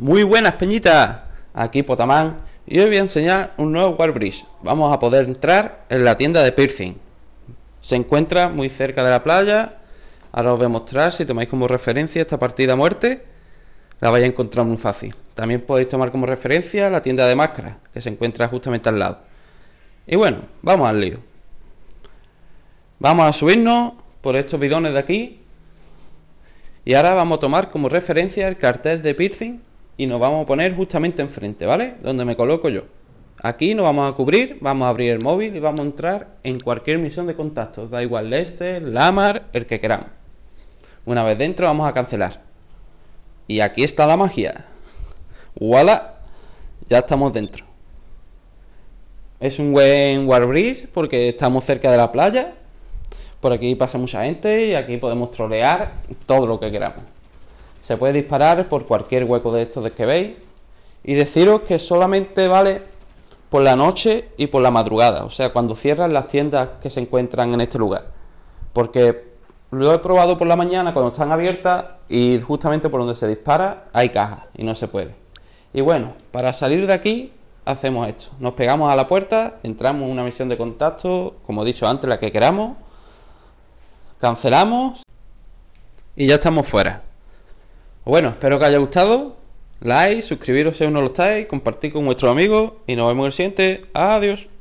Muy buenas peñitas, aquí Potamán y hoy voy a enseñar un nuevo Warbridge. Vamos a poder entrar en la tienda de piercing. Se encuentra muy cerca de la playa. Ahora os voy a mostrar si tomáis como referencia esta partida muerte. La vais a encontrar muy fácil. También podéis tomar como referencia la tienda de máscara que se encuentra justamente al lado. Y bueno, vamos al lío. Vamos a subirnos por estos bidones de aquí. Y ahora vamos a tomar como referencia el cartel de piercing y nos vamos a poner justamente enfrente, ¿vale? Donde me coloco yo. Aquí nos vamos a cubrir, vamos a abrir el móvil y vamos a entrar en cualquier misión de contactos, da igual Este, Lamar, el que queramos. Una vez dentro vamos a cancelar. Y aquí está la magia. ¡Wala! Ya estamos dentro. Es un buen Warbreeze porque estamos cerca de la playa. Por aquí pasa mucha gente y aquí podemos trolear todo lo que queramos. Se puede disparar por cualquier hueco de estos que veis. Y deciros que solamente vale por la noche y por la madrugada. O sea, cuando cierran las tiendas que se encuentran en este lugar. Porque lo he probado por la mañana cuando están abiertas y justamente por donde se dispara hay cajas y no se puede. Y bueno, para salir de aquí hacemos esto. Nos pegamos a la puerta, entramos en una misión de contacto, como he dicho antes, la que queramos, cancelamos y ya estamos fuera. Pues bueno, espero que haya gustado. Like, suscribiros si aún no lo estáis, compartir con vuestros amigos y nos vemos en el siguiente. Adiós.